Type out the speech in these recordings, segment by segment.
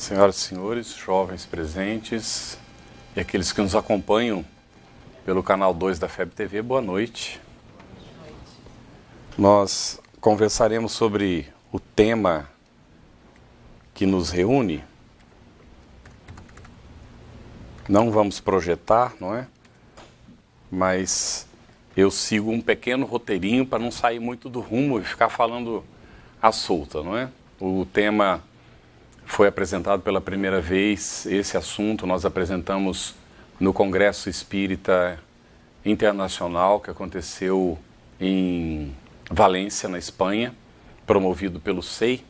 Senhoras e senhores, jovens presentes e aqueles que nos acompanham pelo canal 2 da FEB TV, boa noite. boa noite. Nós conversaremos sobre o tema que nos reúne. Não vamos projetar, não é? Mas eu sigo um pequeno roteirinho para não sair muito do rumo e ficar falando à solta, não é? O tema foi apresentado pela primeira vez esse assunto. Nós apresentamos no Congresso Espírita Internacional, que aconteceu em Valência, na Espanha, promovido pelo SEI.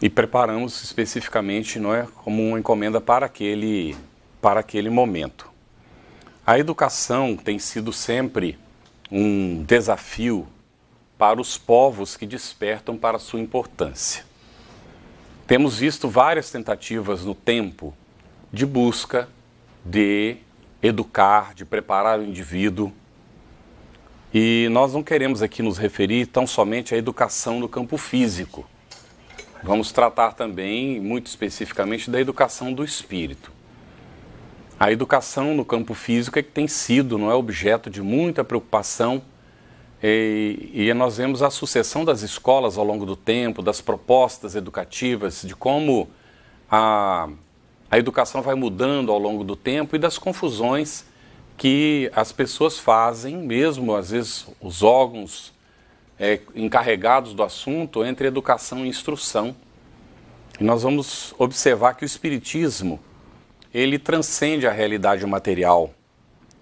E preparamos especificamente não é, como uma encomenda para aquele, para aquele momento. A educação tem sido sempre um desafio para os povos que despertam para sua importância. Temos visto várias tentativas no tempo de busca de educar, de preparar o indivíduo. E nós não queremos aqui nos referir tão somente à educação no campo físico. Vamos tratar também, muito especificamente, da educação do espírito. A educação no campo físico é que tem sido, não é objeto de muita preocupação e, e, nós vemos a sucessão das escolas ao longo do tempo, das propostas educativas, de como a, a educação vai mudando ao longo do tempo e das confusões que as pessoas fazem, mesmo às vezes os órgãos é, encarregados do assunto, entre educação e instrução. E nós vamos observar que o Espiritismo ele transcende a realidade material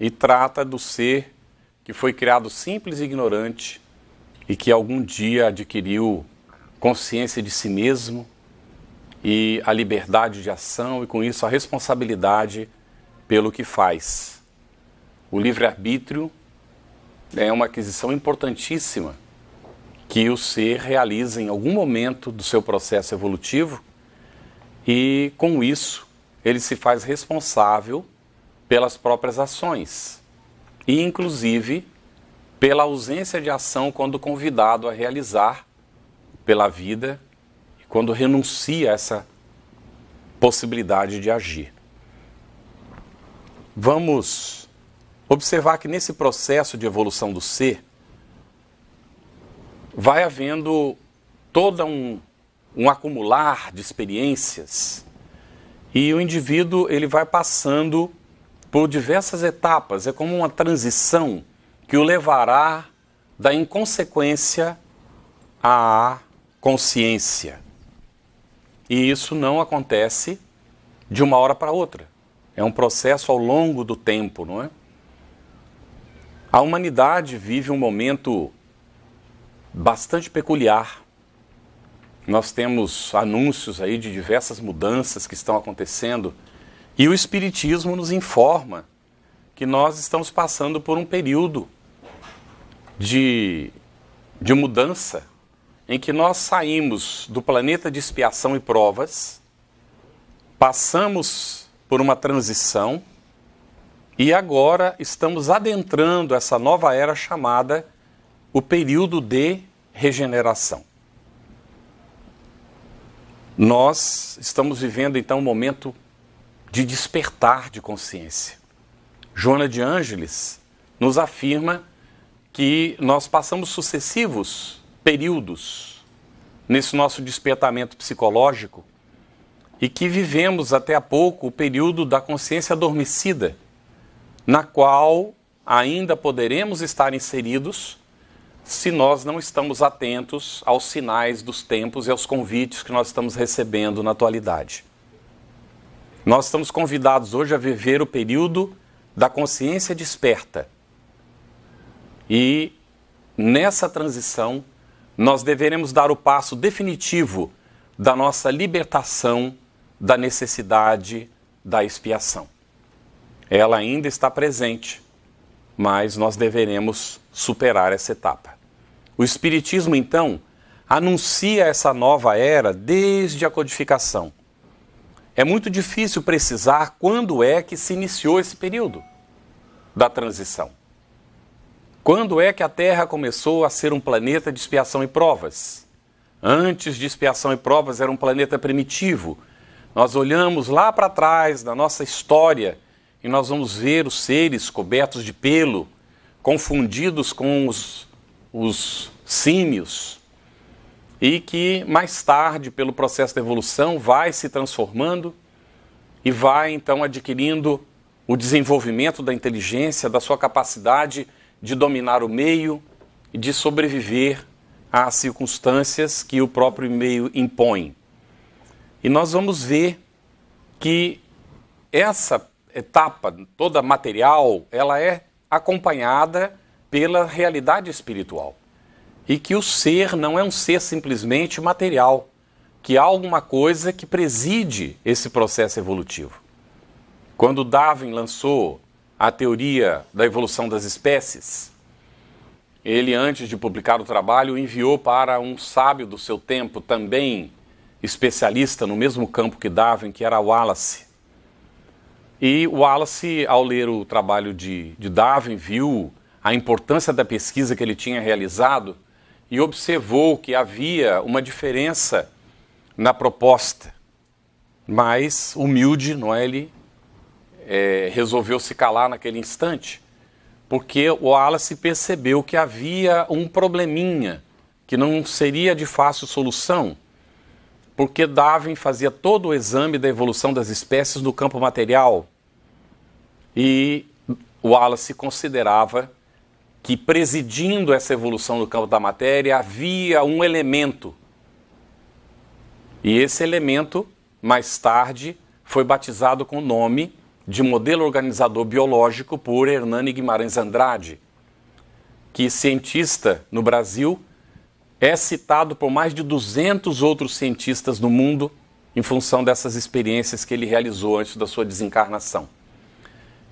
e trata do ser que foi criado simples e ignorante e que algum dia adquiriu consciência de si mesmo e a liberdade de ação e com isso a responsabilidade pelo que faz. O livre-arbítrio é uma aquisição importantíssima que o ser realiza em algum momento do seu processo evolutivo e com isso ele se faz responsável pelas próprias ações e, inclusive, pela ausência de ação quando convidado a realizar pela vida e quando renuncia a essa possibilidade de agir. Vamos observar que nesse processo de evolução do ser vai havendo todo um, um acumular de experiências e o indivíduo ele vai passando por diversas etapas, é como uma transição que o levará da inconsequência à consciência. E isso não acontece de uma hora para outra. É um processo ao longo do tempo, não é? A humanidade vive um momento bastante peculiar. Nós temos anúncios aí de diversas mudanças que estão acontecendo e o Espiritismo nos informa que nós estamos passando por um período de, de mudança em que nós saímos do planeta de expiação e provas, passamos por uma transição e agora estamos adentrando essa nova era chamada o período de regeneração. Nós estamos vivendo então um momento de despertar de consciência. Joana de Ângeles nos afirma que nós passamos sucessivos períodos nesse nosso despertamento psicológico e que vivemos até há pouco o período da consciência adormecida, na qual ainda poderemos estar inseridos se nós não estamos atentos aos sinais dos tempos e aos convites que nós estamos recebendo na atualidade. Nós estamos convidados hoje a viver o período da consciência desperta. E nessa transição, nós deveremos dar o passo definitivo da nossa libertação da necessidade da expiação. Ela ainda está presente, mas nós deveremos superar essa etapa. O Espiritismo, então, anuncia essa nova era desde a codificação. É muito difícil precisar quando é que se iniciou esse período da transição. Quando é que a Terra começou a ser um planeta de expiação e provas? Antes de expiação e provas era um planeta primitivo. Nós olhamos lá para trás na nossa história e nós vamos ver os seres cobertos de pelo, confundidos com os, os símios, e que mais tarde, pelo processo de evolução, vai se transformando e vai então adquirindo o desenvolvimento da inteligência, da sua capacidade de dominar o meio e de sobreviver às circunstâncias que o próprio meio impõe. E nós vamos ver que essa etapa toda material, ela é acompanhada pela realidade espiritual e que o ser não é um ser simplesmente material, que há alguma coisa que preside esse processo evolutivo. Quando Darwin lançou a teoria da evolução das espécies, ele, antes de publicar o trabalho, enviou para um sábio do seu tempo, também especialista no mesmo campo que Darwin, que era Wallace. E Wallace, ao ler o trabalho de, de Darwin, viu a importância da pesquisa que ele tinha realizado e observou que havia uma diferença na proposta. Mas, humilde, Noelle é? é? resolveu se calar naquele instante, porque o Wallace percebeu que havia um probleminha que não seria de fácil solução, porque Darwin fazia todo o exame da evolução das espécies no campo material e Wallace considerava que presidindo essa evolução do campo da matéria havia um elemento. E esse elemento, mais tarde, foi batizado com o nome de modelo organizador biológico por Hernani Guimarães Andrade, que cientista no Brasil é citado por mais de 200 outros cientistas no mundo em função dessas experiências que ele realizou antes da sua desencarnação.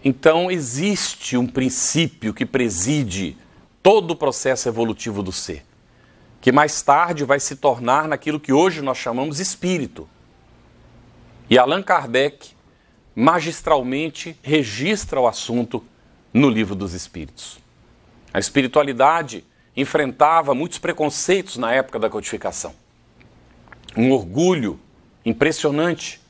Então, existe um princípio que preside todo o processo evolutivo do ser, que mais tarde vai se tornar naquilo que hoje nós chamamos espírito. E Allan Kardec magistralmente registra o assunto no Livro dos Espíritos. A espiritualidade enfrentava muitos preconceitos na época da codificação. Um orgulho impressionante.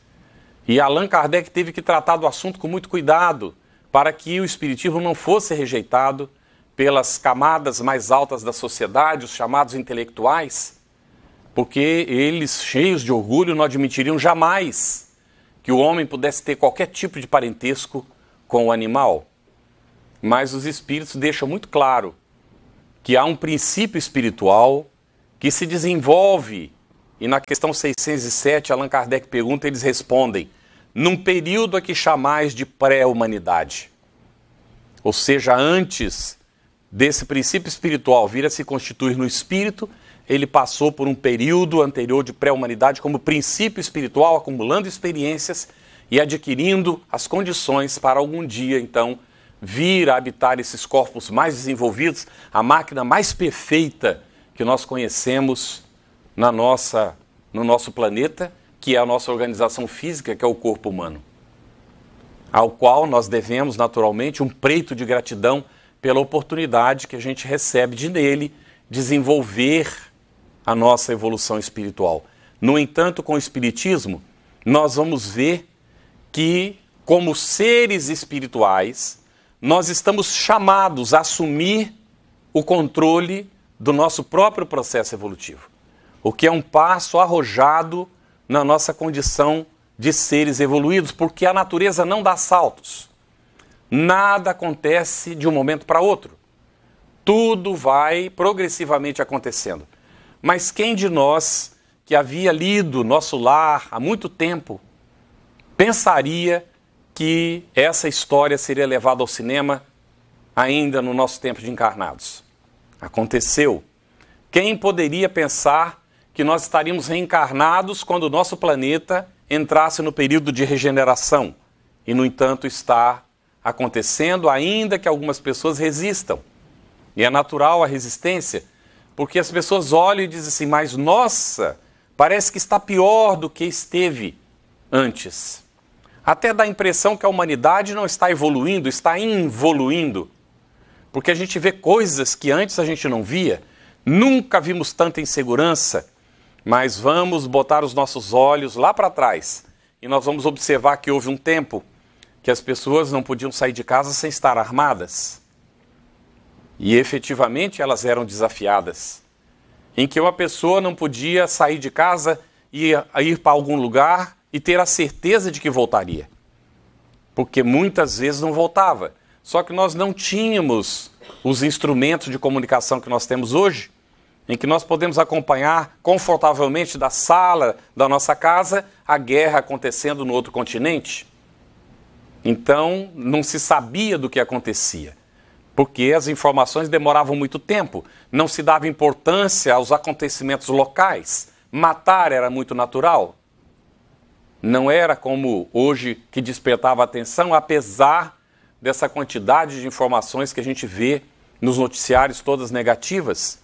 E Allan Kardec teve que tratar do assunto com muito cuidado, para que o Espiritismo não fosse rejeitado pelas camadas mais altas da sociedade, os chamados intelectuais, porque eles, cheios de orgulho, não admitiriam jamais que o homem pudesse ter qualquer tipo de parentesco com o animal. Mas os espíritos deixam muito claro que há um princípio espiritual que se desenvolve, e na questão 607, Allan Kardec pergunta, eles respondem: num período a que chamais de pré-humanidade. Ou seja, antes desse princípio espiritual vir a se constituir no espírito, ele passou por um período anterior de pré-humanidade como princípio espiritual, acumulando experiências e adquirindo as condições para algum dia, então, vir a habitar esses corpos mais desenvolvidos, a máquina mais perfeita que nós conhecemos na nossa, no nosso planeta que é a nossa organização física, que é o corpo humano, ao qual nós devemos, naturalmente, um preito de gratidão pela oportunidade que a gente recebe de nele desenvolver a nossa evolução espiritual. No entanto, com o Espiritismo, nós vamos ver que, como seres espirituais, nós estamos chamados a assumir o controle do nosso próprio processo evolutivo, o que é um passo arrojado na nossa condição de seres evoluídos, porque a natureza não dá saltos. Nada acontece de um momento para outro. Tudo vai progressivamente acontecendo. Mas quem de nós que havia lido Nosso Lar há muito tempo pensaria que essa história seria levada ao cinema ainda no nosso tempo de encarnados? Aconteceu. Quem poderia pensar que nós estaríamos reencarnados quando o nosso planeta entrasse no período de regeneração. E, no entanto, está acontecendo, ainda que algumas pessoas resistam. E é natural a resistência, porque as pessoas olham e dizem assim: mas nossa, parece que está pior do que esteve antes. Até dá a impressão que a humanidade não está evoluindo, está involuindo. Porque a gente vê coisas que antes a gente não via. Nunca vimos tanta insegurança, mas vamos botar os nossos olhos lá para trás e nós vamos observar que houve um tempo que as pessoas não podiam sair de casa sem estar armadas. E efetivamente elas eram desafiadas. Em que uma pessoa não podia sair de casa e ir para algum lugar e ter a certeza de que voltaria. Porque muitas vezes não voltava. Só que nós não tínhamos os instrumentos de comunicação que nós temos hoje em que nós podemos acompanhar confortavelmente da sala da nossa casa a guerra acontecendo no outro continente? Então, não se sabia do que acontecia, porque as informações demoravam muito tempo, não se dava importância aos acontecimentos locais, matar era muito natural. Não era como hoje que despertava atenção, apesar dessa quantidade de informações que a gente vê nos noticiários todas negativas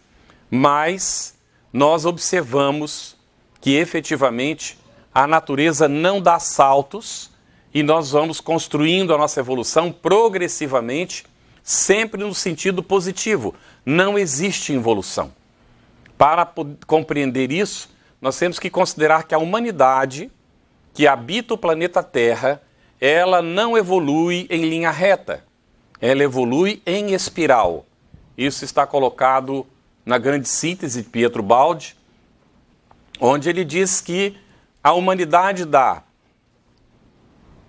mas nós observamos que efetivamente a natureza não dá saltos e nós vamos construindo a nossa evolução progressivamente, sempre no sentido positivo. Não existe involução. Para compreender isso, nós temos que considerar que a humanidade que habita o planeta Terra, ela não evolui em linha reta. Ela evolui em espiral. Isso está colocado na grande síntese de Pietro Baldi, onde ele diz que a humanidade dá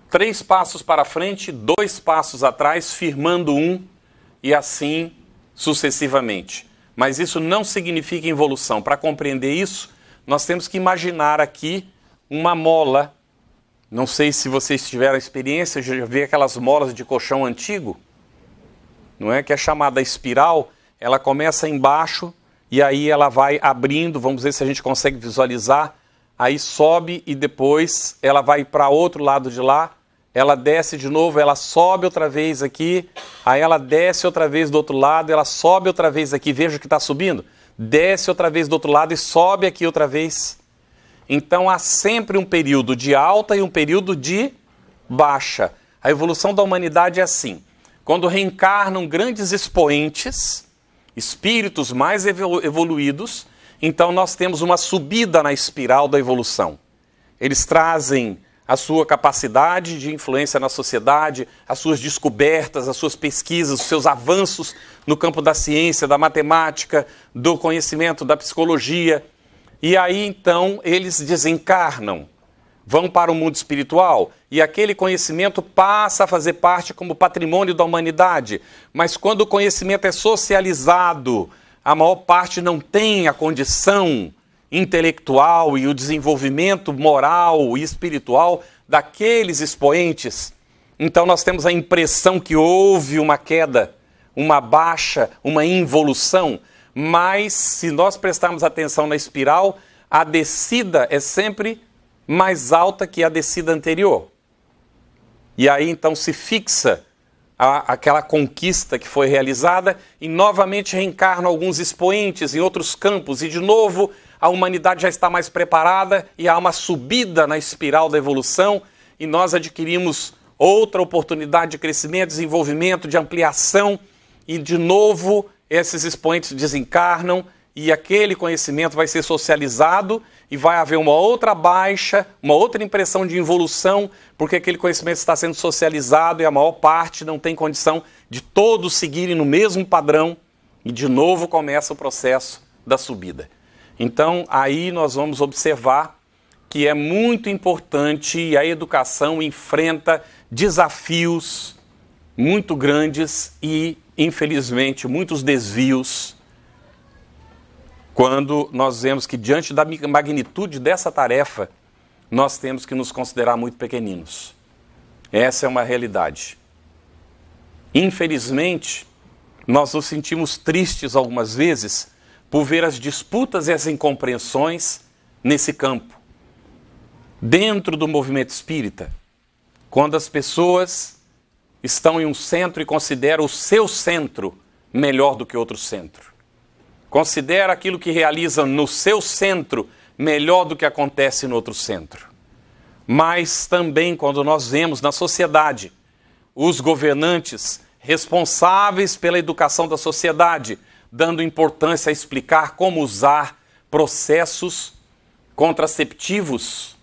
três passos para frente, dois passos atrás, firmando um e assim sucessivamente. Mas isso não significa involução. Para compreender isso, nós temos que imaginar aqui uma mola. Não sei se vocês tiveram a experiência, de ver aquelas molas de colchão antigo, não é que é chamada espiral ela começa embaixo e aí ela vai abrindo, vamos ver se a gente consegue visualizar. Aí sobe e depois ela vai para outro lado de lá, ela desce de novo, ela sobe outra vez aqui, aí ela desce outra vez do outro lado, ela sobe outra vez aqui, veja que está subindo, desce outra vez do outro lado e sobe aqui outra vez. Então há sempre um período de alta e um período de baixa. A evolução da humanidade é assim. Quando reencarnam grandes expoentes, espíritos mais evoluídos, então nós temos uma subida na espiral da evolução. Eles trazem a sua capacidade de influência na sociedade, as suas descobertas, as suas pesquisas, os seus avanços no campo da ciência, da matemática, do conhecimento da psicologia. E aí então eles desencarnam vão para o mundo espiritual e aquele conhecimento passa a fazer parte como patrimônio da humanidade. Mas quando o conhecimento é socializado, a maior parte não tem a condição intelectual e o desenvolvimento moral e espiritual daqueles expoentes. Então nós temos a impressão que houve uma queda, uma baixa, uma involução, mas se nós prestarmos atenção na espiral, a descida é sempre mais alta que a descida anterior. E aí então se fixa a, aquela conquista que foi realizada e novamente reencarna alguns expoentes em outros campos e de novo a humanidade já está mais preparada e há uma subida na espiral da evolução e nós adquirimos outra oportunidade de crescimento, desenvolvimento, de ampliação e de novo esses expoentes desencarnam e aquele conhecimento vai ser socializado e vai haver uma outra baixa, uma outra impressão de involução, porque aquele conhecimento está sendo socializado e a maior parte não tem condição de todos seguirem no mesmo padrão e de novo começa o processo da subida. Então, aí nós vamos observar que é muito importante e a educação enfrenta desafios muito grandes e, infelizmente, muitos desvios quando nós vemos que, diante da magnitude dessa tarefa, nós temos que nos considerar muito pequeninos. Essa é uma realidade. Infelizmente, nós nos sentimos tristes algumas vezes por ver as disputas e as incompreensões nesse campo. Dentro do movimento espírita, quando as pessoas estão em um centro e consideram o seu centro melhor do que outro centro. Considera aquilo que realiza no seu centro melhor do que acontece no outro centro. Mas também quando nós vemos na sociedade os governantes responsáveis pela educação da sociedade, dando importância a explicar como usar processos contraceptivos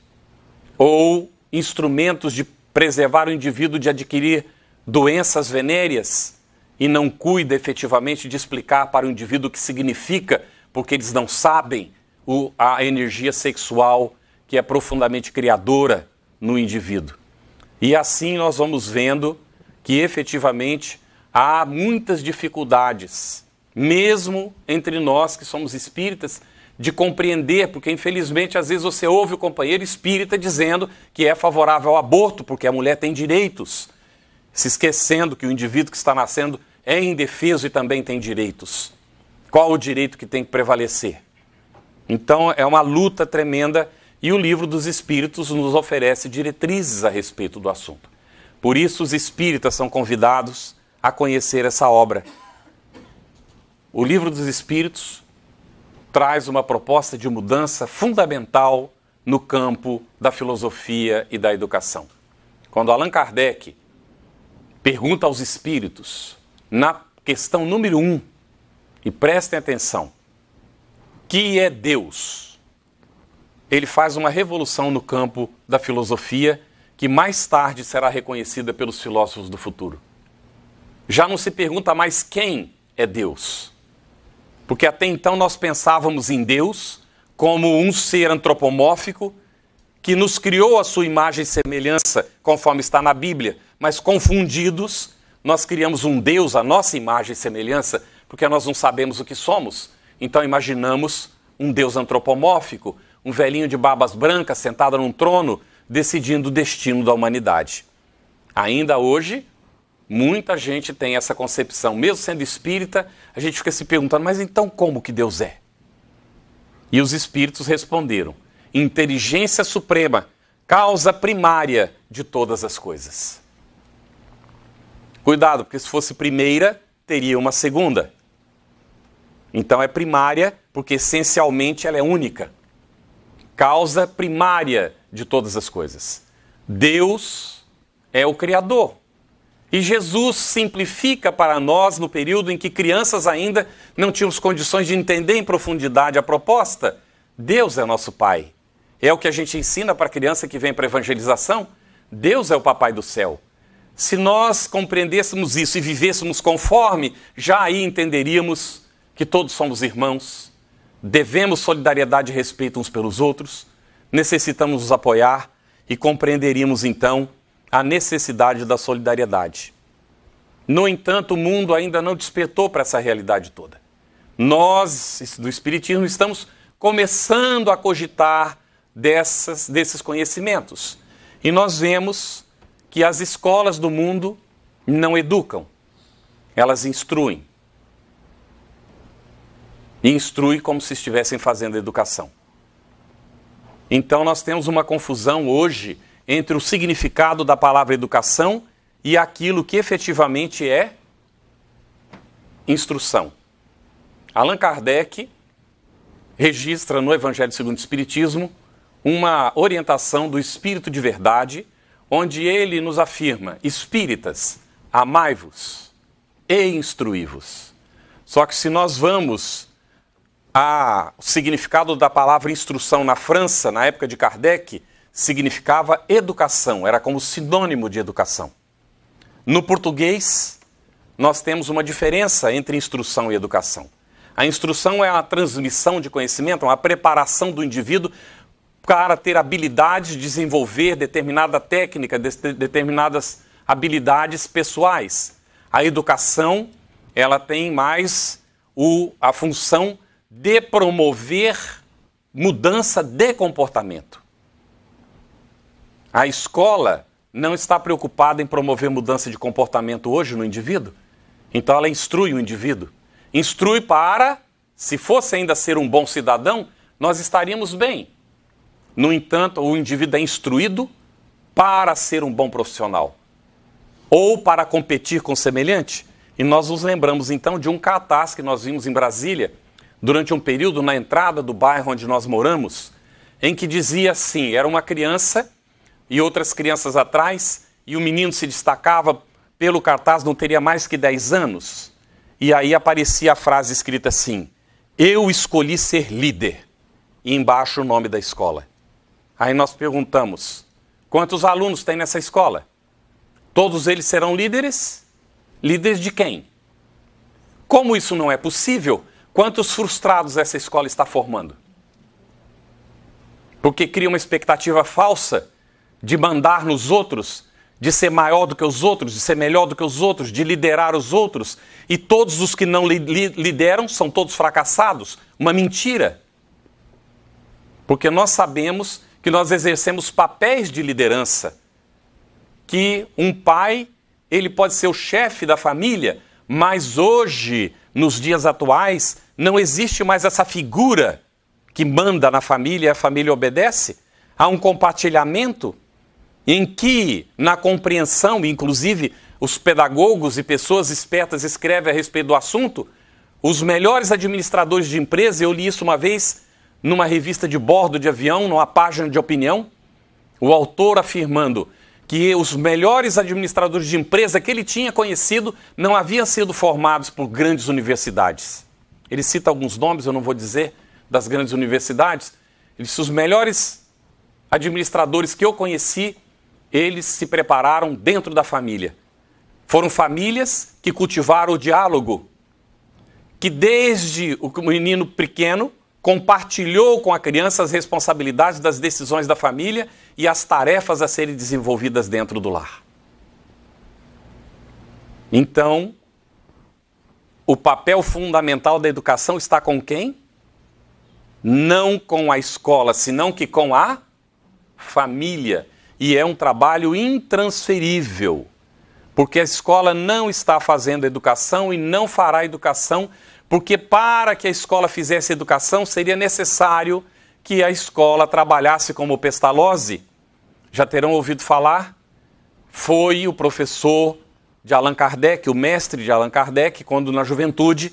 ou instrumentos de preservar o indivíduo de adquirir doenças venéreas, e não cuida efetivamente de explicar para o indivíduo o que significa, porque eles não sabem o, a energia sexual que é profundamente criadora no indivíduo. E assim nós vamos vendo que efetivamente há muitas dificuldades, mesmo entre nós que somos espíritas, de compreender, porque infelizmente às vezes você ouve o companheiro espírita dizendo que é favorável ao aborto, porque a mulher tem direitos, se esquecendo que o indivíduo que está nascendo é indefeso e também tem direitos. Qual o direito que tem que prevalecer? Então é uma luta tremenda e o livro dos Espíritos nos oferece diretrizes a respeito do assunto. Por isso, os espíritas são convidados a conhecer essa obra. O livro dos Espíritos traz uma proposta de mudança fundamental no campo da filosofia e da educação. Quando Allan Kardec pergunta aos espíritos na questão número um, e prestem atenção, que é Deus. Ele faz uma revolução no campo da filosofia que mais tarde será reconhecida pelos filósofos do futuro. Já não se pergunta mais quem é Deus. Porque até então nós pensávamos em Deus como um ser antropomórfico que nos criou a sua imagem e semelhança, conforme está na Bíblia, mas confundidos nós criamos um Deus à nossa imagem e semelhança porque nós não sabemos o que somos. Então imaginamos um Deus antropomórfico, um velhinho de barbas brancas sentado num trono decidindo o destino da humanidade. Ainda hoje, muita gente tem essa concepção. Mesmo sendo espírita, a gente fica se perguntando, mas então como que Deus é? E os espíritos responderam: inteligência suprema, causa primária de todas as coisas. Cuidado, porque se fosse primeira, teria uma segunda. Então é primária, porque essencialmente ela é única. Causa primária de todas as coisas. Deus é o Criador. E Jesus simplifica para nós no período em que crianças ainda não tínhamos condições de entender em profundidade a proposta. Deus é nosso Pai. É o que a gente ensina para a criança que vem para a evangelização. Deus é o Papai do céu. Se nós compreendêssemos isso e vivêssemos conforme, já aí entenderíamos que todos somos irmãos, devemos solidariedade e respeito uns pelos outros, necessitamos nos apoiar e compreenderíamos então a necessidade da solidariedade. No entanto, o mundo ainda não despertou para essa realidade toda. Nós, do Espiritismo, estamos começando a cogitar dessas, desses conhecimentos. E nós vemos que as escolas do mundo não educam, elas instruem. E instruem como se estivessem fazendo educação. Então nós temos uma confusão hoje entre o significado da palavra educação e aquilo que efetivamente é instrução. Allan Kardec registra no Evangelho segundo o Espiritismo uma orientação do Espírito de Verdade onde ele nos afirma: espíritas, amai-vos e instruí-vos. Só que se nós vamos ao significado da palavra instrução na França, na época de Kardec, significava educação, era como sinônimo de educação. No português, nós temos uma diferença entre instrução e educação. A instrução é a transmissão de conhecimento, é uma preparação do indivíduo cara ter habilidades, desenvolver determinada técnica, de, determinadas habilidades pessoais. A educação, ela tem mais o, a função de promover mudança de comportamento. A escola não está preocupada em promover mudança de comportamento hoje no indivíduo, então ela instrui o indivíduo. Instrui para, se fosse ainda ser um bom cidadão, nós estaríamos bem. No entanto, o indivíduo é instruído para ser um bom profissional ou para competir com semelhante. E nós nos lembramos então de um cartaz que nós vimos em Brasília durante um período na entrada do bairro onde nós moramos, em que dizia assim: era uma criança e outras crianças atrás, e o menino se destacava pelo cartaz, não teria mais que 10 anos. E aí aparecia a frase escrita assim: Eu escolhi ser líder. E embaixo o nome da escola. Aí nós perguntamos: quantos alunos tem nessa escola? Todos eles serão líderes? Líderes de quem? Como isso não é possível, quantos frustrados essa escola está formando? Porque cria uma expectativa falsa de mandar nos outros, de ser maior do que os outros, de ser melhor do que os outros, de liderar os outros, e todos os que não li lideram são todos fracassados? Uma mentira. Porque nós sabemos que nós exercemos papéis de liderança. Que um pai, ele pode ser o chefe da família, mas hoje, nos dias atuais, não existe mais essa figura que manda na família e a família obedece. Há um compartilhamento em que, na compreensão, inclusive os pedagogos e pessoas espertas escrevem a respeito do assunto, os melhores administradores de empresa, eu li isso uma vez, numa revista de bordo de avião, numa página de opinião, o autor afirmando que os melhores administradores de empresa que ele tinha conhecido não haviam sido formados por grandes universidades. Ele cita alguns nomes, eu não vou dizer, das grandes universidades. Ele disse: os melhores administradores que eu conheci, eles se prepararam dentro da família. Foram famílias que cultivaram o diálogo, que desde o menino pequeno compartilhou com a criança as responsabilidades das decisões da família e as tarefas a serem desenvolvidas dentro do lar. Então, o papel fundamental da educação está com quem? Não com a escola, senão que com a família. E é um trabalho intransferível, porque a escola não está fazendo educação e não fará educação porque para que a escola fizesse educação, seria necessário que a escola trabalhasse como Pestalozzi. Já terão ouvido falar? Foi o professor de Allan Kardec, o mestre de Allan Kardec, quando na juventude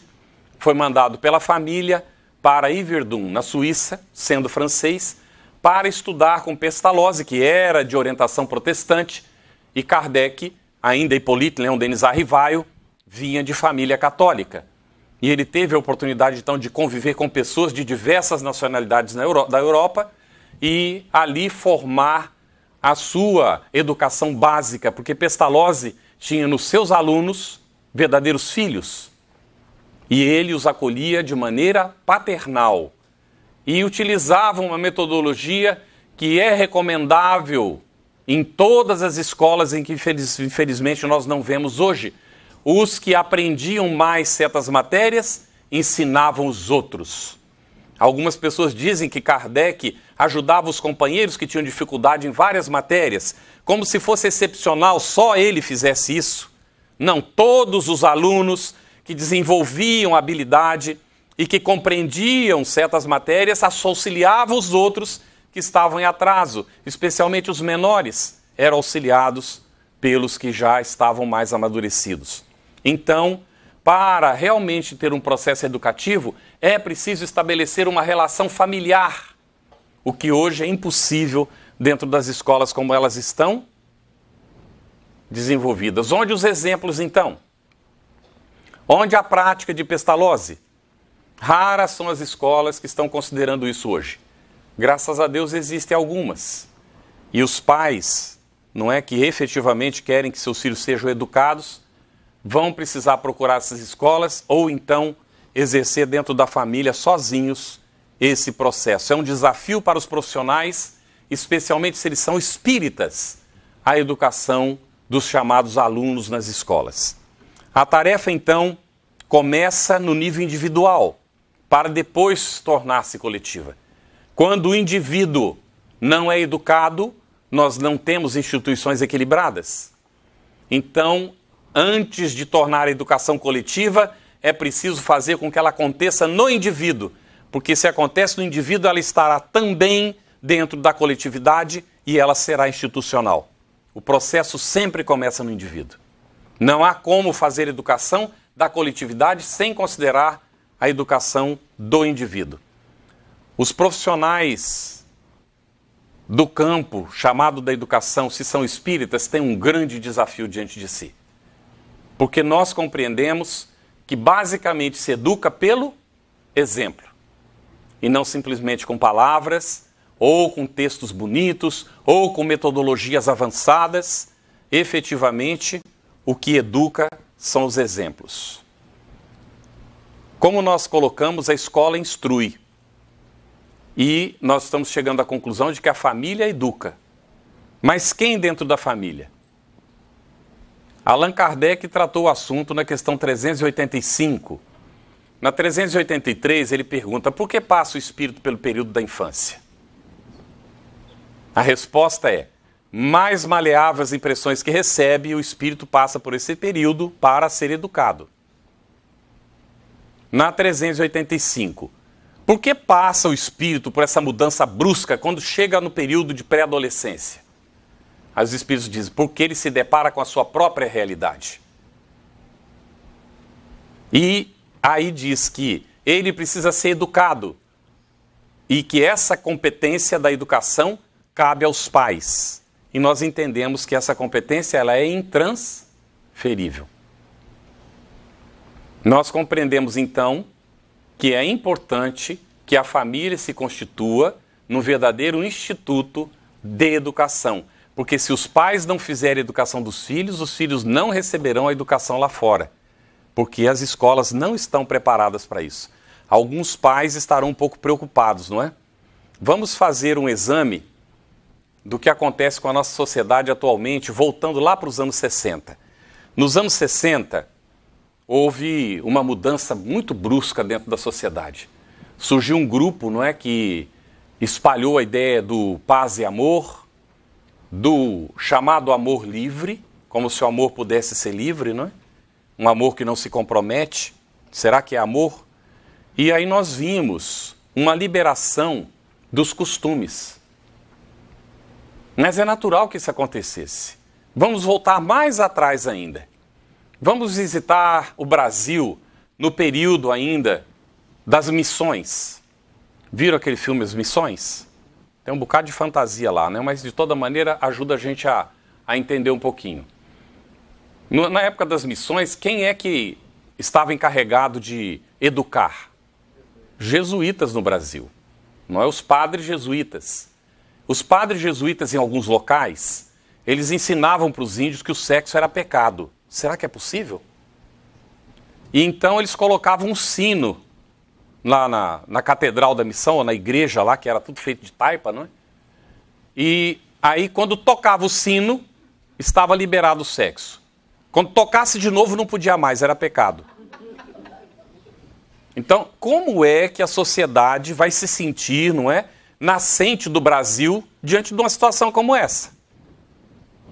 foi mandado pela família para Iverdun, na Suíça, sendo francês, para estudar com Pestalozzi, que era de orientação protestante, e Kardec, ainda Hippolyte Leon Denis Arrivaio, vinha de família católica e ele teve a oportunidade então de conviver com pessoas de diversas nacionalidades na Euro da Europa e ali formar a sua educação básica, porque Pestalozzi tinha nos seus alunos verdadeiros filhos e ele os acolhia de maneira paternal e utilizava uma metodologia que é recomendável em todas as escolas em que infelizmente nós não vemos hoje, os que aprendiam mais certas matérias ensinavam os outros. Algumas pessoas dizem que Kardec ajudava os companheiros que tinham dificuldade em várias matérias, como se fosse excepcional só ele fizesse isso. Não, todos os alunos que desenvolviam habilidade e que compreendiam certas matérias auxiliavam os outros que estavam em atraso, especialmente os menores, eram auxiliados pelos que já estavam mais amadurecidos. Então, para realmente ter um processo educativo, é preciso estabelecer uma relação familiar, o que hoje é impossível dentro das escolas como elas estão desenvolvidas. Onde os exemplos, então? Onde a prática de pestalose? Raras são as escolas que estão considerando isso hoje. Graças a Deus existem algumas. E os pais, não é que efetivamente querem que seus filhos sejam educados, vão precisar procurar essas escolas ou então exercer dentro da família sozinhos esse processo. É um desafio para os profissionais, especialmente se eles são espíritas, a educação dos chamados alunos nas escolas. A tarefa, então, começa no nível individual, para depois tornar-se coletiva. Quando o indivíduo não é educado, nós não temos instituições equilibradas. Então, Antes de tornar a educação coletiva, é preciso fazer com que ela aconteça no indivíduo, porque se acontece no indivíduo, ela estará também dentro da coletividade e ela será institucional. O processo sempre começa no indivíduo. Não há como fazer educação da coletividade sem considerar a educação do indivíduo. Os profissionais do campo chamado da educação, se são espíritas, têm um grande desafio diante de si. Porque nós compreendemos que basicamente se educa pelo exemplo e não simplesmente com palavras ou com textos bonitos ou com metodologias avançadas. Efetivamente, o que educa são os exemplos. Como nós colocamos, a escola instrui. E nós estamos chegando à conclusão de que a família educa. Mas quem dentro da família? Allan Kardec tratou o assunto na questão 385. Na 383, ele pergunta: por que passa o espírito pelo período da infância? A resposta é: mais maleáveis impressões que recebe, o espírito passa por esse período para ser educado. Na 385, por que passa o espírito por essa mudança brusca quando chega no período de pré-adolescência? As Espíritos dizem, porque ele se depara com a sua própria realidade. E aí diz que ele precisa ser educado e que essa competência da educação cabe aos pais. E nós entendemos que essa competência ela é intransferível. Nós compreendemos então que é importante que a família se constitua num verdadeiro instituto de educação, porque se os pais não fizerem a educação dos filhos, os filhos não receberão a educação lá fora, porque as escolas não estão preparadas para isso. Alguns pais estarão um pouco preocupados, não é? Vamos fazer um exame do que acontece com a nossa sociedade atualmente, voltando lá para os anos 60. Nos anos 60, houve uma mudança muito brusca dentro da sociedade. Surgiu um grupo, não é, que espalhou a ideia do paz e amor, do chamado amor livre, como se o amor pudesse ser livre, não é? Um amor que não se compromete. Será que é amor? E aí nós vimos uma liberação dos costumes. Mas é natural que isso acontecesse. Vamos voltar mais atrás ainda. Vamos visitar o Brasil no período ainda das missões. Viram aquele filme As Missões? Tem um bocado de fantasia lá, né? mas de toda maneira ajuda a gente a, a entender um pouquinho. No, na época das missões, quem é que estava encarregado de educar? Jesuítas no Brasil. Não é os padres jesuítas. Os padres jesuítas, em alguns locais, eles ensinavam para os índios que o sexo era pecado. Será que é possível? E então eles colocavam um sino lá na, na Catedral da Missão, ou na igreja lá, que era tudo feito de taipa, não é? E aí, quando tocava o sino, estava liberado o sexo. Quando tocasse de novo, não podia mais, era pecado. Então, como é que a sociedade vai se sentir, não é? Nascente do Brasil diante de uma situação como essa.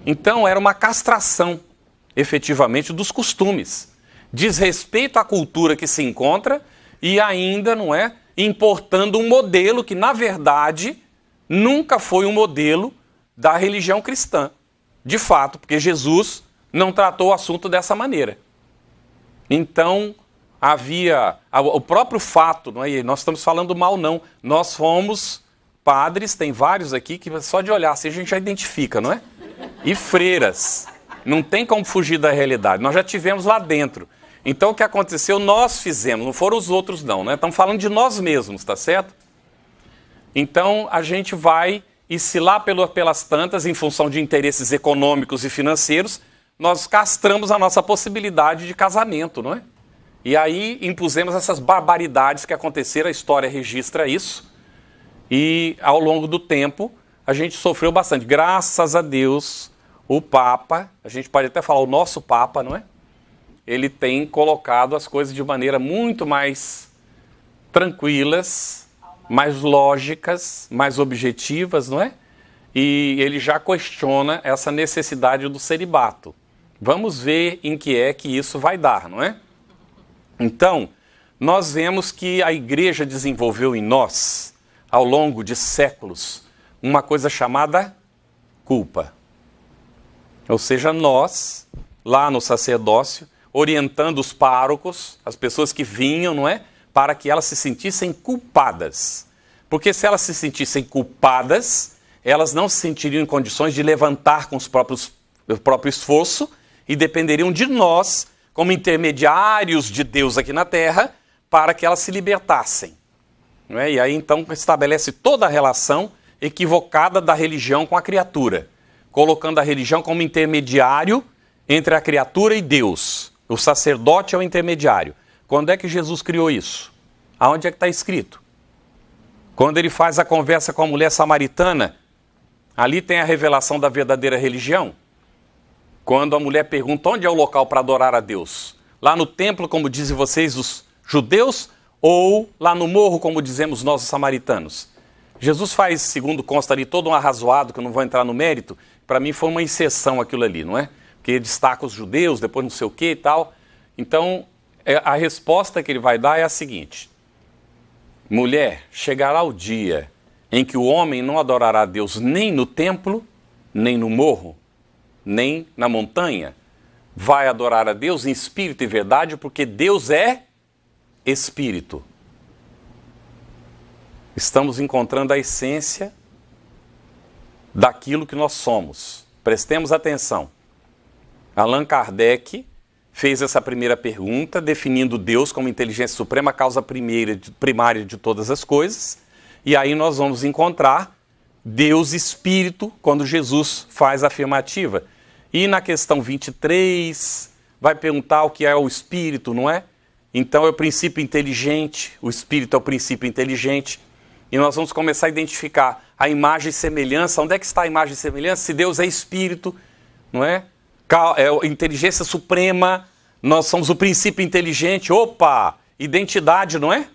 Então, era uma castração, efetivamente, dos costumes. Desrespeito à cultura que se encontra e ainda, não é, importando um modelo que, na verdade, nunca foi um modelo da religião cristã. De fato, porque Jesus não tratou o assunto dessa maneira. Então, havia o próprio fato, não é? nós estamos falando mal não, nós fomos padres, tem vários aqui que só de olhar assim a gente já identifica, não é? E freiras. Não tem como fugir da realidade. Nós já tivemos lá dentro. Então o que aconteceu? Nós fizemos, não foram os outros, não, né? Estamos falando de nós mesmos, tá certo? Então a gente vai, e se lá pelas tantas, em função de interesses econômicos e financeiros, nós castramos a nossa possibilidade de casamento, não é? E aí impusemos essas barbaridades que aconteceram, a história registra isso. E ao longo do tempo, a gente sofreu bastante. Graças a Deus, o Papa, a gente pode até falar o nosso Papa, não é? ele tem colocado as coisas de maneira muito mais tranquilas, mais lógicas, mais objetivas, não é? E ele já questiona essa necessidade do celibato. Vamos ver em que é que isso vai dar, não é? Então, nós vemos que a igreja desenvolveu em nós, ao longo de séculos, uma coisa chamada culpa. Ou seja, nós, lá no sacerdócio, orientando os párocos, as pessoas que vinham, não é? Para que elas se sentissem culpadas. Porque se elas se sentissem culpadas, elas não se sentiriam em condições de levantar com os próprios, o próprio esforço e dependeriam de nós, como intermediários de Deus aqui na terra, para que elas se libertassem. Não é? E aí então estabelece toda a relação equivocada da religião com a criatura, colocando a religião como intermediário entre a criatura e Deus. O sacerdote é o intermediário. Quando é que Jesus criou isso? Aonde é que está escrito? Quando ele faz a conversa com a mulher samaritana, ali tem a revelação da verdadeira religião. Quando a mulher pergunta onde é o local para adorar a Deus? Lá no templo, como dizem vocês os judeus, ou lá no morro, como dizemos nós os samaritanos? Jesus faz, segundo consta ali, todo um arrazoado, que eu não vou entrar no mérito, para mim foi uma exceção aquilo ali, não é? que destaca os judeus, depois não sei o que e tal. Então, é, a resposta que ele vai dar é a seguinte: Mulher, chegará o dia em que o homem não adorará a Deus nem no templo, nem no morro, nem na montanha. Vai adorar a Deus em espírito e verdade, porque Deus é espírito. Estamos encontrando a essência daquilo que nós somos. Prestemos atenção. Allan Kardec fez essa primeira pergunta, definindo Deus como inteligência suprema, causa primeira, primária de todas as coisas. E aí nós vamos encontrar Deus Espírito quando Jesus faz a afirmativa. E na questão 23, vai perguntar o que é o Espírito, não é? Então é o princípio inteligente, o Espírito é o princípio inteligente. E nós vamos começar a identificar a imagem e semelhança. Onde é que está a imagem e semelhança? Se Deus é Espírito, não é? é inteligência suprema, nós somos o princípio inteligente. Opa! Identidade, não é?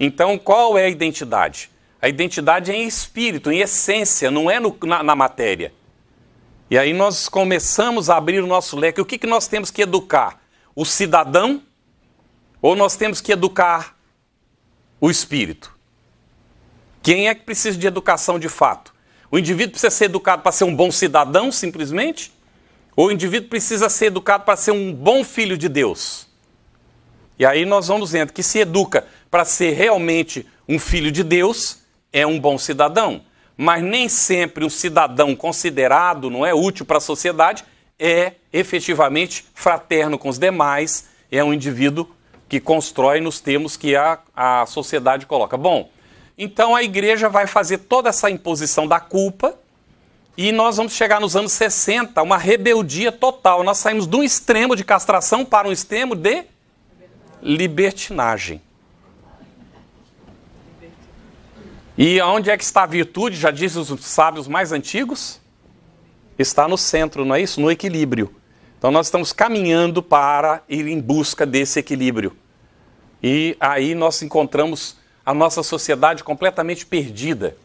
Então, qual é a identidade? A identidade é em espírito, em essência, não é no, na, na, matéria. E aí nós começamos a abrir o nosso leque. O que, que nós temos que educar? O cidadão ou nós temos que educar o espírito? Quem é que precisa de educação de fato? O indivíduo precisa ser educado para ser um bom cidadão, simplesmente? O indivíduo precisa ser educado para ser um bom filho de Deus. E aí nós vamos vendo que se educa para ser realmente um filho de Deus, é um bom cidadão. Mas nem sempre um cidadão considerado, não é útil para a sociedade, é efetivamente fraterno com os demais, é um indivíduo que constrói nos termos que a, a sociedade coloca. Bom, então a igreja vai fazer toda essa imposição da culpa e nós vamos chegar nos anos 60, uma rebeldia total. Nós saímos de um extremo de castração para um extremo de libertinagem. E onde é que está a virtude? Já dizem os sábios mais antigos? Está no centro, não é isso? No equilíbrio. Então nós estamos caminhando para ir em busca desse equilíbrio. E aí nós encontramos a nossa sociedade completamente perdida.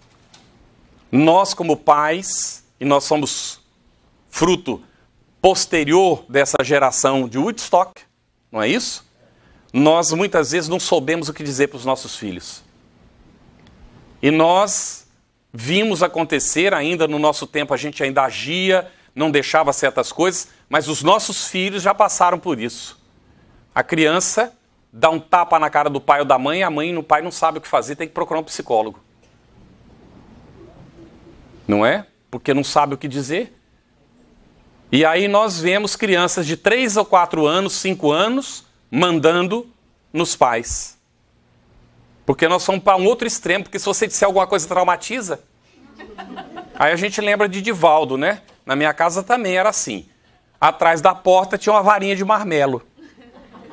Nós, como pais, e nós somos fruto posterior dessa geração de Woodstock, não é isso? Nós muitas vezes não soubemos o que dizer para os nossos filhos. E nós vimos acontecer ainda no nosso tempo, a gente ainda agia, não deixava certas coisas, mas os nossos filhos já passaram por isso. A criança dá um tapa na cara do pai ou da mãe, a mãe e o pai não sabe o que fazer, tem que procurar um psicólogo não é? Porque não sabe o que dizer. E aí nós vemos crianças de 3 ou 4 anos, 5 anos, mandando nos pais. Porque nós somos para um outro extremo, porque se você disser alguma coisa traumatiza. Aí a gente lembra de Divaldo, né? Na minha casa também era assim. Atrás da porta tinha uma varinha de marmelo.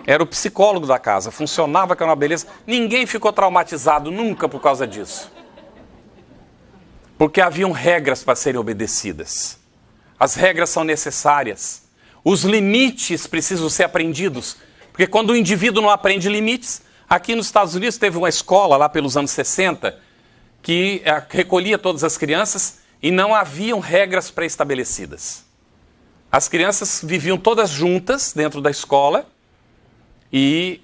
Era o psicólogo da casa, funcionava que era uma beleza. Ninguém ficou traumatizado nunca por causa disso porque haviam regras para serem obedecidas. As regras são necessárias. Os limites precisam ser aprendidos, porque quando o indivíduo não aprende limites, aqui nos Estados Unidos teve uma escola lá pelos anos 60 que eh, recolhia todas as crianças e não haviam regras pré-estabelecidas. As crianças viviam todas juntas dentro da escola e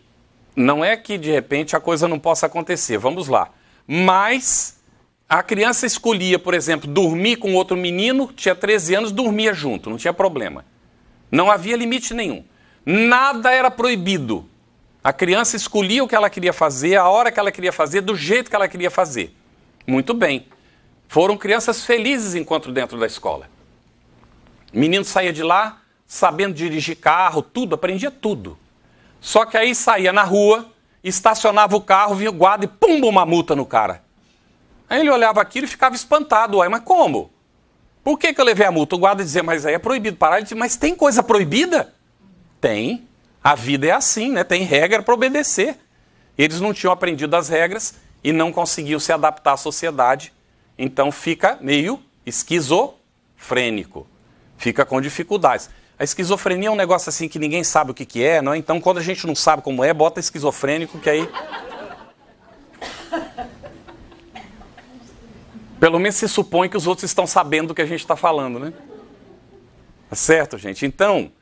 não é que de repente a coisa não possa acontecer, vamos lá. Mas a criança escolhia, por exemplo, dormir com outro menino, tinha 13 anos, dormia junto, não tinha problema. Não havia limite nenhum. Nada era proibido. A criança escolhia o que ela queria fazer, a hora que ela queria fazer, do jeito que ela queria fazer. Muito bem. Foram crianças felizes enquanto dentro da escola. O menino saía de lá sabendo dirigir carro, tudo, aprendia tudo. Só que aí saía na rua, estacionava o carro, vinha o guarda e pumba uma multa no cara. Aí ele olhava aquilo e ficava espantado. Uai, mas como? Por que, que eu levei a multa? O guarda dizia, mas aí é proibido parar. Ele dizia, mas tem coisa proibida? Tem. A vida é assim, né? Tem regra para obedecer. Eles não tinham aprendido as regras e não conseguiam se adaptar à sociedade. Então fica meio esquizofrênico. Fica com dificuldades. A esquizofrenia é um negócio assim que ninguém sabe o que, que é, não é? Então quando a gente não sabe como é, bota esquizofrênico que aí pelo menos se supõe que os outros estão sabendo do que a gente está falando, né? Tá certo, gente? Então,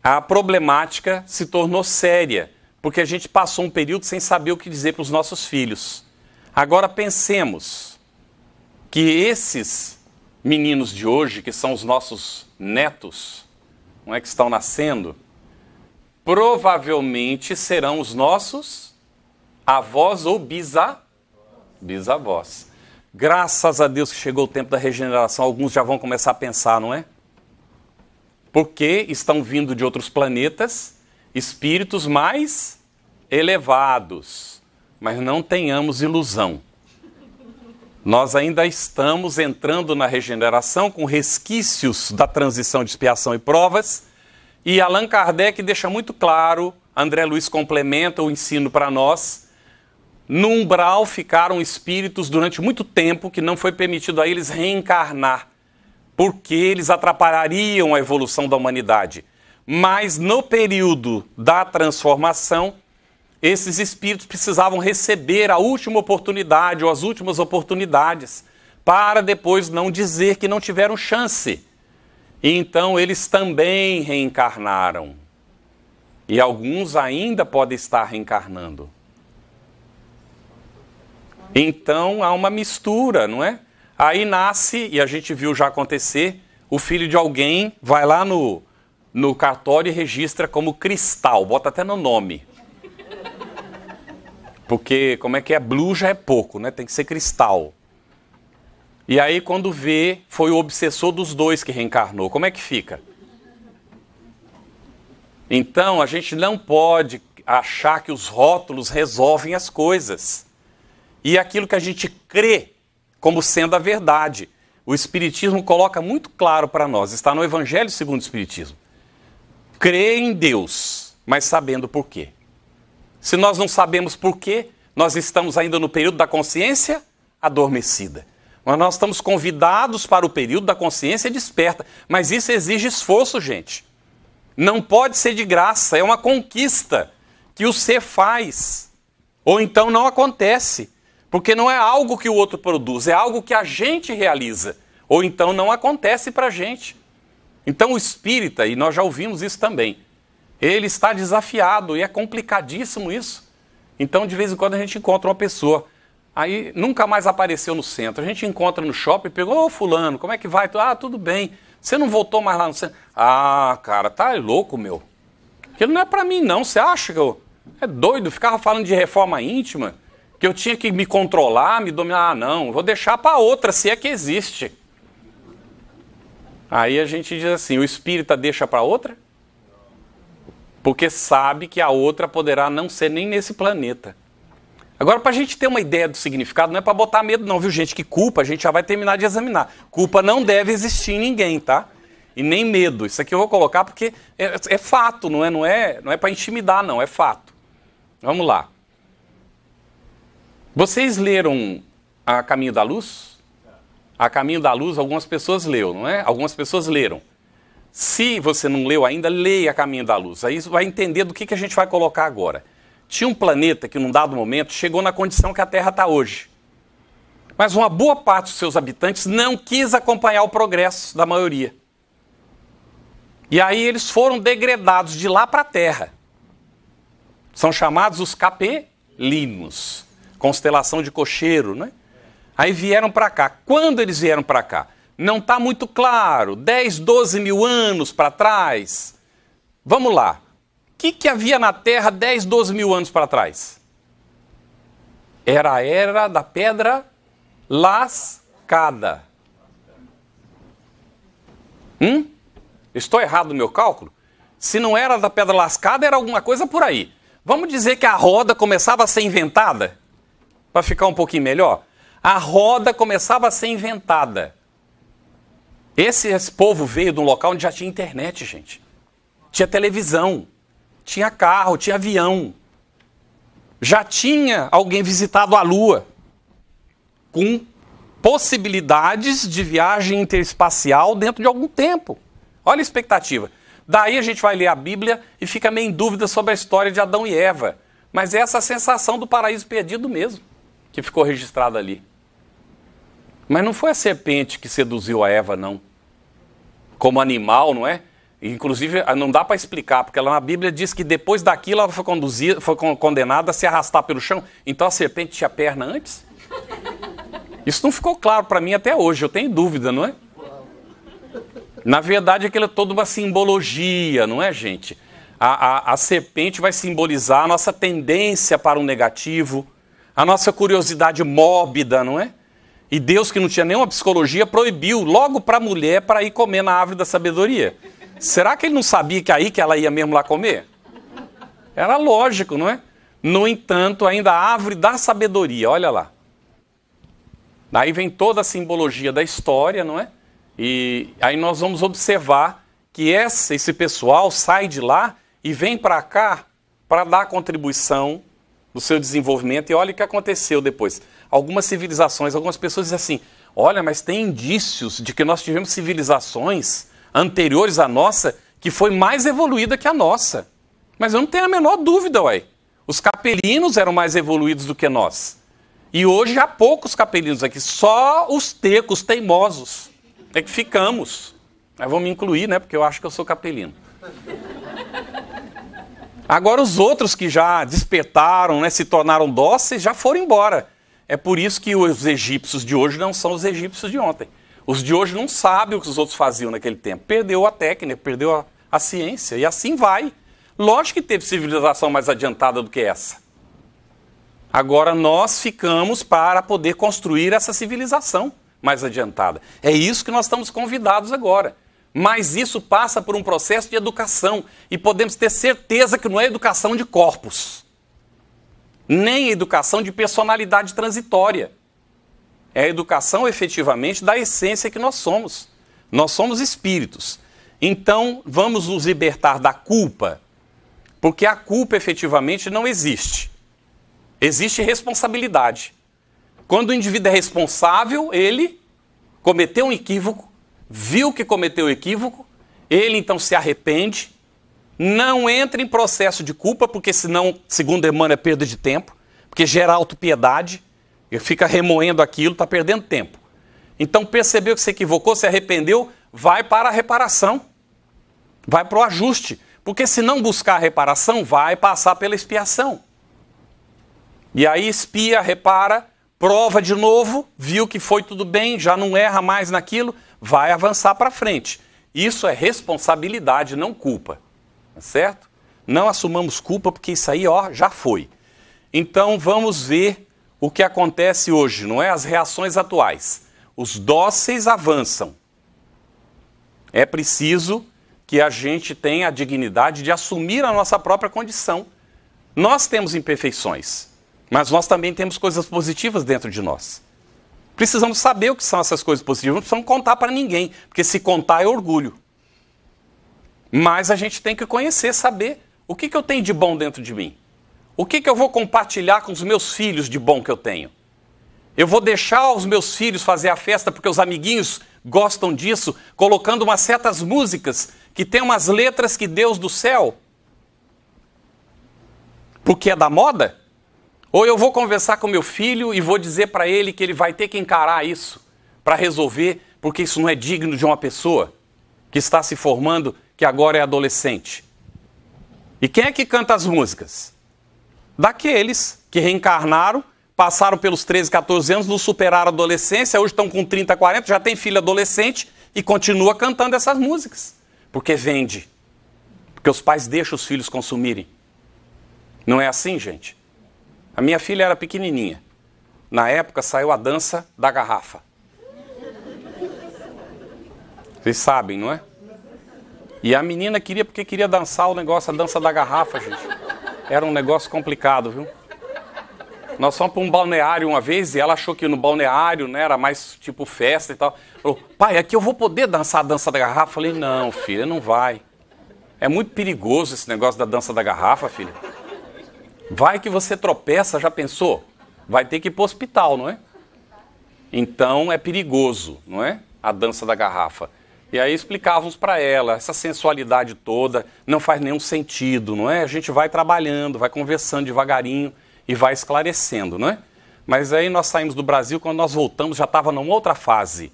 a problemática se tornou séria, porque a gente passou um período sem saber o que dizer para os nossos filhos. Agora pensemos que esses meninos de hoje, que são os nossos netos, não é que estão nascendo, provavelmente serão os nossos avós ou bisa, bisavós. Graças a Deus que chegou o tempo da regeneração, alguns já vão começar a pensar, não é? Porque estão vindo de outros planetas espíritos mais elevados. Mas não tenhamos ilusão. Nós ainda estamos entrando na regeneração com resquícios da transição de expiação e provas, e Allan Kardec deixa muito claro, André Luiz complementa o ensino para nós no umbral ficaram espíritos durante muito tempo que não foi permitido a eles reencarnar, porque eles atrapalhariam a evolução da humanidade. Mas no período da transformação, esses espíritos precisavam receber a última oportunidade ou as últimas oportunidades para depois não dizer que não tiveram chance. Então eles também reencarnaram. E alguns ainda podem estar reencarnando. Então há uma mistura, não é? Aí nasce, e a gente viu já acontecer, o filho de alguém vai lá no, no cartório e registra como cristal, bota até no nome. Porque como é que é? Blue já é pouco, né? Tem que ser cristal. E aí, quando vê, foi o obsessor dos dois que reencarnou. Como é que fica? Então, a gente não pode achar que os rótulos resolvem as coisas e aquilo que a gente crê como sendo a verdade. O Espiritismo coloca muito claro para nós, está no Evangelho segundo o Espiritismo. Crê em Deus, mas sabendo por quê. Se nós não sabemos por quê, nós estamos ainda no período da consciência adormecida. Mas nós estamos convidados para o período da consciência desperta. Mas isso exige esforço, gente. Não pode ser de graça, é uma conquista que o ser faz. Ou então não acontece. Porque não é algo que o outro produz, é algo que a gente realiza. Ou então não acontece para a gente. Então o espírita, e nós já ouvimos isso também, ele está desafiado e é complicadíssimo isso. Então de vez em quando a gente encontra uma pessoa, aí nunca mais apareceu no centro. A gente encontra no shopping, pegou, ô fulano, como é que vai? Ah, tudo bem. Você não voltou mais lá no centro? Ah, cara, tá louco, meu. Aquilo não é para mim não, você acha que eu... É doido, ficava falando de reforma íntima que eu tinha que me controlar, me dominar. Ah, não, vou deixar para outra, se é que existe. Aí a gente diz assim: o espírita deixa para outra? Porque sabe que a outra poderá não ser nem nesse planeta. Agora, para a gente ter uma ideia do significado, não é para botar medo, não, viu, gente? Que culpa, a gente já vai terminar de examinar. Culpa não deve existir em ninguém, tá? E nem medo. Isso aqui eu vou colocar porque é, é fato, não é, não é, não é para intimidar, não, é fato. Vamos lá. Vocês leram A Caminho da Luz? A Caminho da Luz, algumas pessoas leram, não é? Algumas pessoas leram. Se você não leu ainda, leia A Caminho da Luz. Aí você vai entender do que, que a gente vai colocar agora. Tinha um planeta que, num dado momento, chegou na condição que a Terra está hoje. Mas uma boa parte dos seus habitantes não quis acompanhar o progresso da maioria. E aí eles foram degradados de lá para a Terra. São chamados os capelinos constelação de cocheiro, né? Aí vieram para cá. Quando eles vieram para cá? Não está muito claro. 10, 12 mil anos para trás. Vamos lá. O que, que havia na Terra 10, 12 mil anos para trás? Era a era da pedra lascada. Hum? Estou errado no meu cálculo? Se não era da pedra lascada, era alguma coisa por aí. Vamos dizer que a roda começava a ser inventada? para ficar um pouquinho melhor, a roda começava a ser inventada. Esse, esse povo veio de um local onde já tinha internet, gente. Tinha televisão, tinha carro, tinha avião. Já tinha alguém visitado a Lua com possibilidades de viagem interespacial dentro de algum tempo. Olha a expectativa. Daí a gente vai ler a Bíblia e fica meio em dúvida sobre a história de Adão e Eva. Mas é essa sensação do paraíso perdido mesmo que ficou registrada ali. Mas não foi a serpente que seduziu a Eva, não. Como animal, não é? Inclusive, ah, não dá para explicar, porque ela, na Bíblia diz que depois daquilo ela foi, conduzida, foi condenada a se arrastar pelo chão. Então a serpente tinha perna antes? Isso não ficou claro para mim até hoje, eu tenho dúvida, não é? Na verdade, aquilo é toda uma simbologia, não é, gente? A, a, a serpente vai simbolizar a nossa tendência para o negativo, a nossa curiosidade mórbida, não é? E Deus, que não tinha nenhuma psicologia, proibiu logo para a mulher para ir comer na árvore da sabedoria. Será que ele não sabia que aí que ela ia mesmo lá comer? Era lógico, não é? No entanto, ainda a árvore da sabedoria, olha lá. Daí vem toda a simbologia da história, não é? E aí nós vamos observar que essa, esse pessoal sai de lá e vem para cá para dar contribuição do seu desenvolvimento. E olha o que aconteceu depois. Algumas civilizações, algumas pessoas dizem assim: olha, mas tem indícios de que nós tivemos civilizações anteriores à nossa que foi mais evoluída que a nossa. Mas eu não tenho a menor dúvida, ué. Os capelinos eram mais evoluídos do que nós. E hoje há poucos capelinos aqui, só os tecos teimosos. É que ficamos. Aí vão me incluir, né? Porque eu acho que eu sou capelino. Agora, os outros que já despertaram, né, se tornaram dóceis, já foram embora. É por isso que os egípcios de hoje não são os egípcios de ontem. Os de hoje não sabem o que os outros faziam naquele tempo. Perdeu a técnica, perdeu a, a ciência, e assim vai. Lógico que teve civilização mais adiantada do que essa. Agora nós ficamos para poder construir essa civilização mais adiantada. É isso que nós estamos convidados agora. Mas isso passa por um processo de educação e podemos ter certeza que não é educação de corpos, nem educação de personalidade transitória. É a educação efetivamente da essência que nós somos. Nós somos espíritos. Então, vamos nos libertar da culpa, porque a culpa efetivamente não existe. Existe responsabilidade. Quando o indivíduo é responsável, ele cometeu um equívoco, viu que cometeu o equívoco, ele então se arrepende, não entra em processo de culpa, porque senão, segundo Emmanuel, é perda de tempo, porque gera autopiedade, ele fica remoendo aquilo, está perdendo tempo. Então percebeu que se equivocou, se arrependeu, vai para a reparação, vai para o ajuste, porque se não buscar a reparação, vai passar pela expiação. E aí expia, repara, prova de novo, viu que foi tudo bem, já não erra mais naquilo, vai avançar para frente. Isso é responsabilidade, não culpa. Tá certo? Não assumamos culpa porque isso aí ó, já foi. Então vamos ver o que acontece hoje, não é? As reações atuais. Os dóceis avançam. É preciso que a gente tenha a dignidade de assumir a nossa própria condição. Nós temos imperfeições, mas nós também temos coisas positivas dentro de nós. Precisamos saber o que são essas coisas positivas, não precisamos contar para ninguém, porque se contar é orgulho. Mas a gente tem que conhecer, saber o que, que eu tenho de bom dentro de mim. O que, que eu vou compartilhar com os meus filhos de bom que eu tenho? Eu vou deixar os meus filhos fazer a festa porque os amiguinhos gostam disso, colocando umas certas músicas que tem umas letras que Deus do céu. Porque é da moda? Ou eu vou conversar com meu filho e vou dizer para ele que ele vai ter que encarar isso para resolver, porque isso não é digno de uma pessoa que está se formando, que agora é adolescente. E quem é que canta as músicas? Daqueles que reencarnaram, passaram pelos 13, 14 anos, não superaram a adolescência, hoje estão com 30, 40, já tem filho adolescente e continua cantando essas músicas. Porque vende. Porque os pais deixam os filhos consumirem. Não é assim, gente? A minha filha era pequenininha. Na época saiu a dança da garrafa. Vocês sabem, não é? E a menina queria porque queria dançar o negócio, a dança da garrafa, gente. Era um negócio complicado, viu? Nós fomos para um balneário uma vez e ela achou que no balneário né, era mais tipo festa e tal. Falou, pai, aqui eu vou poder dançar a dança da garrafa? Eu falei, não, filha, não vai. É muito perigoso esse negócio da dança da garrafa, filha. Vai que você tropeça, já pensou? Vai ter que ir para o hospital, não é? Então é perigoso, não é? A dança da garrafa. E aí explicávamos para ela essa sensualidade toda, não faz nenhum sentido, não é? A gente vai trabalhando, vai conversando devagarinho e vai esclarecendo, não é? Mas aí nós saímos do Brasil, quando nós voltamos já estava numa outra fase.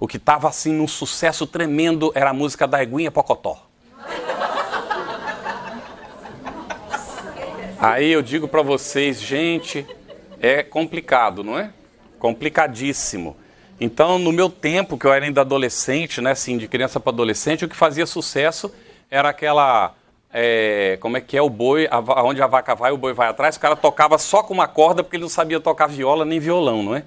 O que estava assim num sucesso tremendo era a música da Eguinha Pocotó. Aí eu digo para vocês, gente, é complicado, não é? Complicadíssimo. Então, no meu tempo, que eu era ainda adolescente, né, assim, de criança para adolescente, o que fazia sucesso era aquela. É, como é que é o boi, a, onde a vaca vai, o boi vai atrás. O cara tocava só com uma corda porque ele não sabia tocar viola nem violão, não é?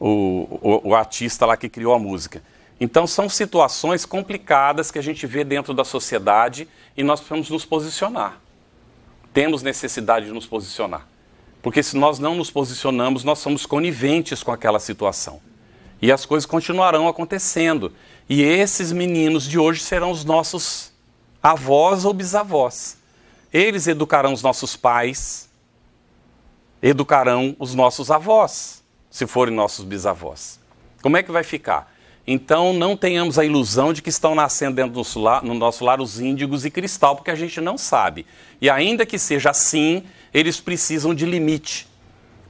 O, o, o artista lá que criou a música. Então, são situações complicadas que a gente vê dentro da sociedade e nós precisamos nos posicionar temos necessidade de nos posicionar. Porque se nós não nos posicionamos, nós somos coniventes com aquela situação. E as coisas continuarão acontecendo. E esses meninos de hoje serão os nossos avós ou bisavós. Eles educarão os nossos pais, educarão os nossos avós, se forem nossos bisavós. Como é que vai ficar? Então, não tenhamos a ilusão de que estão nascendo dentro do lar, no nosso lar os índigos e cristal, porque a gente não sabe. E ainda que seja assim, eles precisam de limite,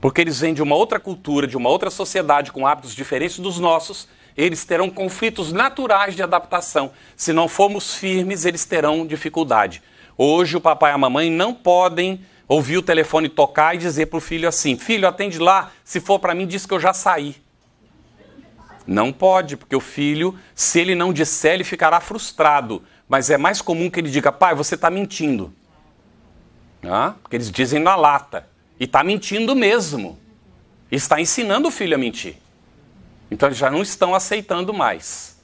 porque eles vêm de uma outra cultura, de uma outra sociedade com hábitos diferentes dos nossos. Eles terão conflitos naturais de adaptação. Se não formos firmes, eles terão dificuldade. Hoje, o papai e a mamãe não podem ouvir o telefone tocar e dizer para o filho assim: Filho, atende lá. Se for para mim, diz que eu já saí. Não pode, porque o filho, se ele não disser, ele ficará frustrado. Mas é mais comum que ele diga, pai, você está mentindo. Ah, porque eles dizem na lata. E está mentindo mesmo. Está ensinando o filho a mentir. Então eles já não estão aceitando mais.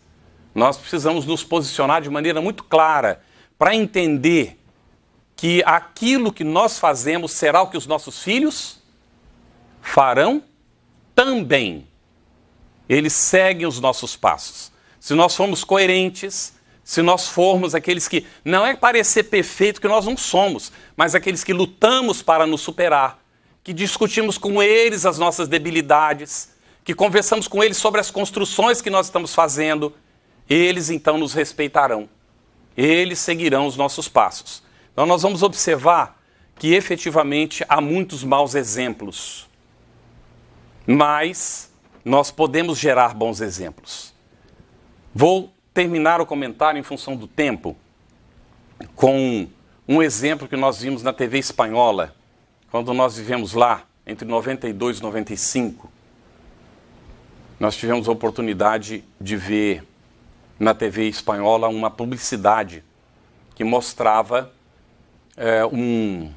Nós precisamos nos posicionar de maneira muito clara para entender que aquilo que nós fazemos será o que os nossos filhos farão também. Eles seguem os nossos passos. Se nós formos coerentes, se nós formos aqueles que não é parecer perfeito que nós não somos, mas aqueles que lutamos para nos superar, que discutimos com eles as nossas debilidades, que conversamos com eles sobre as construções que nós estamos fazendo, eles então nos respeitarão. Eles seguirão os nossos passos. Então nós vamos observar que efetivamente há muitos maus exemplos. Mas nós podemos gerar bons exemplos. Vou terminar o comentário em função do tempo com um exemplo que nós vimos na TV espanhola, quando nós vivemos lá entre 92 e 95. Nós tivemos a oportunidade de ver na TV espanhola uma publicidade que mostrava é, um,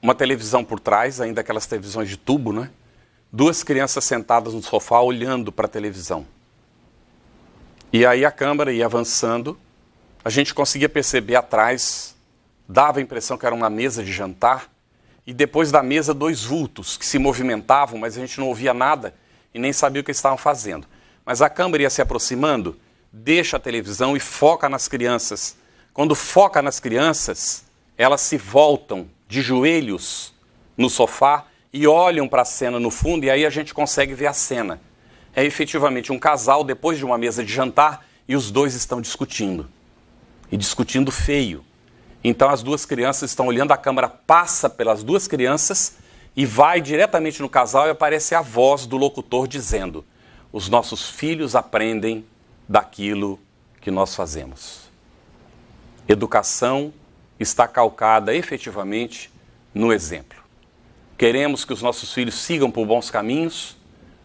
uma televisão por trás, ainda aquelas televisões de tubo, né? duas crianças sentadas no sofá olhando para a televisão. E aí a câmera ia avançando, a gente conseguia perceber atrás, dava a impressão que era uma mesa de jantar, e depois da mesa dois vultos que se movimentavam, mas a gente não ouvia nada e nem sabia o que eles estavam fazendo. Mas a câmera ia se aproximando, deixa a televisão e foca nas crianças. Quando foca nas crianças, elas se voltam de joelhos no sofá e olham para a cena no fundo, e aí a gente consegue ver a cena. É efetivamente um casal depois de uma mesa de jantar e os dois estão discutindo. E discutindo feio. Então as duas crianças estão olhando, a câmera passa pelas duas crianças e vai diretamente no casal e aparece a voz do locutor dizendo: Os nossos filhos aprendem daquilo que nós fazemos. Educação está calcada efetivamente no exemplo queremos que os nossos filhos sigam por bons caminhos,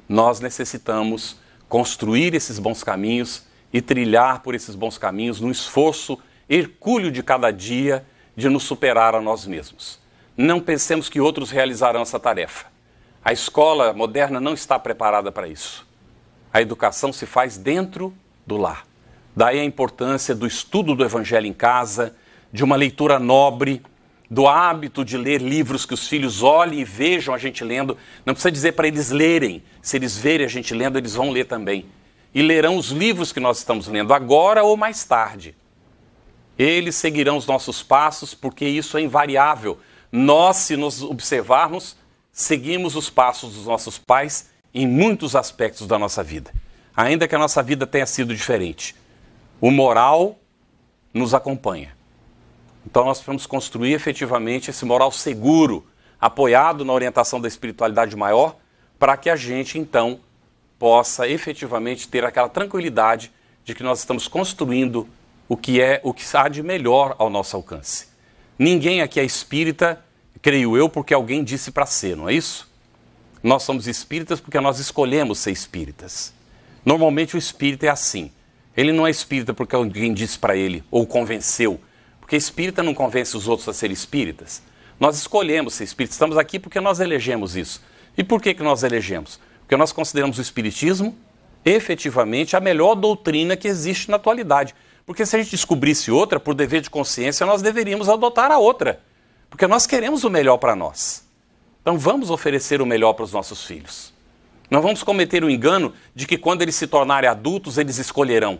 nós necessitamos construir esses bons caminhos e trilhar por esses bons caminhos no esforço hercúleo de cada dia de nos superar a nós mesmos. Não pensemos que outros realizarão essa tarefa. A escola moderna não está preparada para isso. A educação se faz dentro do lar. Daí a importância do estudo do Evangelho em casa, de uma leitura nobre, do hábito de ler livros que os filhos olhem e vejam a gente lendo. Não precisa dizer para eles lerem. Se eles verem a gente lendo, eles vão ler também. E lerão os livros que nós estamos lendo, agora ou mais tarde. Eles seguirão os nossos passos, porque isso é invariável. Nós, se nos observarmos, seguimos os passos dos nossos pais em muitos aspectos da nossa vida. Ainda que a nossa vida tenha sido diferente, o moral nos acompanha. Então nós precisamos construir efetivamente esse moral seguro, apoiado na orientação da espiritualidade maior, para que a gente então possa efetivamente ter aquela tranquilidade de que nós estamos construindo o que é o que há de melhor ao nosso alcance. Ninguém aqui é espírita, creio eu, porque alguém disse para ser, não é isso? Nós somos espíritas porque nós escolhemos ser espíritas. Normalmente o espírito é assim. Ele não é espírita porque alguém disse para ele ou convenceu porque espírita não convence os outros a ser espíritas. Nós escolhemos ser espíritas, estamos aqui porque nós elegemos isso. E por que, que nós elegemos? Porque nós consideramos o espiritismo efetivamente a melhor doutrina que existe na atualidade. Porque se a gente descobrisse outra, por dever de consciência, nós deveríamos adotar a outra. Porque nós queremos o melhor para nós. Então vamos oferecer o melhor para os nossos filhos. Não vamos cometer o engano de que quando eles se tornarem adultos, eles escolherão.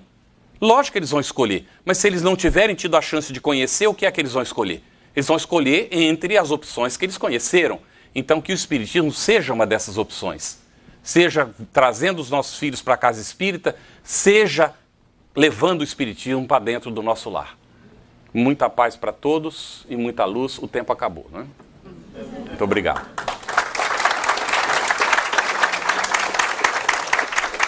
Lógico que eles vão escolher, mas se eles não tiverem tido a chance de conhecer, o que é que eles vão escolher? Eles vão escolher entre as opções que eles conheceram. Então, que o Espiritismo seja uma dessas opções. Seja trazendo os nossos filhos para a casa espírita, seja levando o Espiritismo para dentro do nosso lar. Muita paz para todos e muita luz. O tempo acabou, é? Muito obrigado.